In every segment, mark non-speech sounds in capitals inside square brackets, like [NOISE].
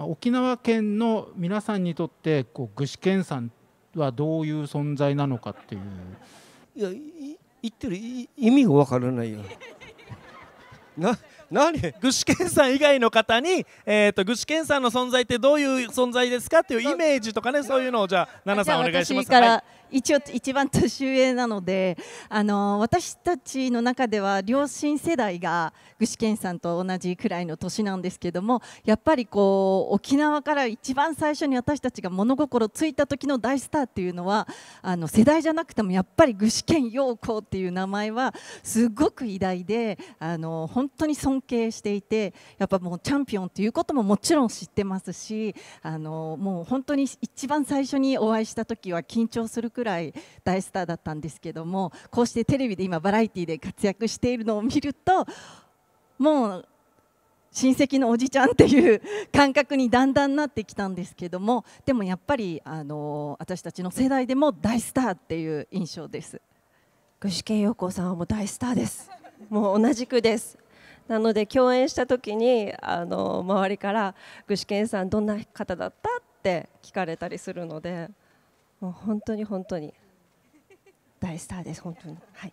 まあ、沖縄県の皆さんにとってこう具志堅さんはどういう存在なのかっていう。いや言ってる意味がわからないよ。な何具志堅さん以外の方に、えーと、具志堅さんの存在ってどういう存在ですかっていうイメージとかねそういうのをじゃあ奈々さんお願いします。一応一番年上なのであの私たちの中では両親世代が具志堅さんと同じくらいの年なんですけどもやっぱりこう沖縄から一番最初に私たちが物心ついた時の大スターっていうのはあの世代じゃなくてもやっぱり具志堅陽子っていう名前はすごく偉大であの本当に尊尊敬していてやっぱもうチャンピオンということももちろん知ってますしあのもう本当に一番最初にお会いした時は緊張するくらい大スターだったんですけどもこうしてテレビで今バラエティーで活躍しているのを見るともう親戚のおじちゃんっていう感覚にだんだんなってきたんですけどもでもやっぱりあの私たちの世代でも大スターっていう印象です具志堅陽子さんはもう大スターですもう同じくですなので共演した時にあの周りから「具志堅さんどんな方だった?」って聞かれたりするのでもう本当に本当に大スターです本当にはい。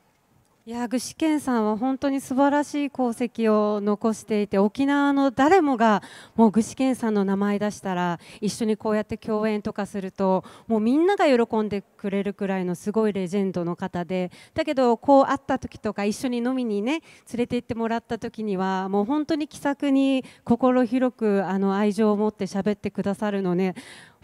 いや具志堅さんは本当に素晴らしい功績を残していて沖縄の誰もがもう具志堅さんの名前出したら一緒にこうやって共演とかするともうみんなが喜んでくれるくらいのすごいレジェンドの方でだけどこう会った時とか一緒に飲みにね連れて行ってもらった時にはもう本当に気さくに心広くあの愛情を持って喋ってくださるのね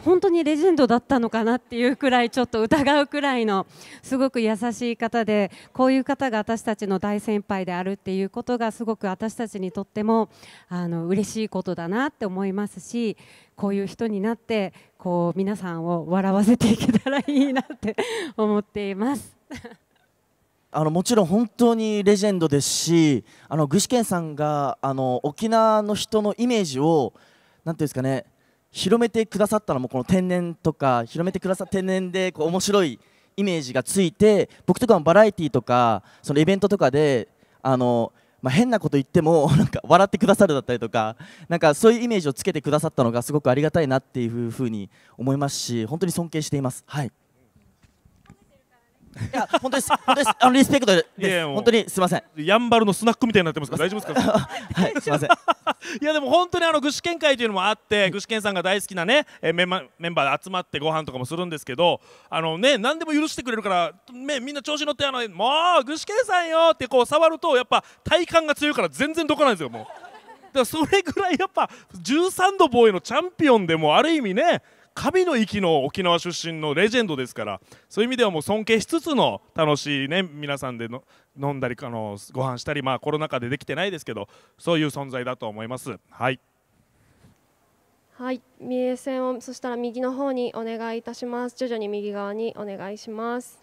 本当にレジェンドだったのかなっていうくらいちょっと疑うくらいのすごく優しい方でこういう方が私たちの大先輩であるっていうことがすごく私たちにとってもあの嬉しいことだなって思いますしこういう人になってこう皆さんを笑わせていけたらいいなって思っています。あのもちろん本当にレジェンドですしあの具志堅さんがあの沖縄の人のイメージを何ていうんですかね広めてくださったのもこの天然とか広めてくださった天然でこう面白いイメージがついて僕とかもバラエティーとかそのイベントとかであの、まあ、変なこと言っても [LAUGHS] なんか笑ってくださるだったりとかなんかそういうイメージをつけてくださったのがすごくありがたいなっていうふうに思いますし本当に尊敬しています。はいいや本当です本当ですあのリスペクトです本当にすみませんヤンバルのスナックみたいになってますか大丈夫ですか [LAUGHS] はいすみませんいやでも本当にあの具志堅会というのもあって具志堅さんが大好きなねえメンバーで集まってご飯とかもするんですけどあのね何でも許してくれるからねみんな調子乗ってあのもう具志堅さんよってこう触るとやっぱ体感が強いから全然どかないですよもうだからそれぐらいやっぱ13度防衛のチャンピオンでもある意味ね神の息の沖縄出身のレジェンドですからそういう意味ではもう尊敬しつつの楽しいね皆さんでの飲んだりあのご飯したりまあコロナ禍でできてないですけどそういう存在だと思いますはいはい三重線をそしたら右の方にお願いいたします徐々に右側にお願いします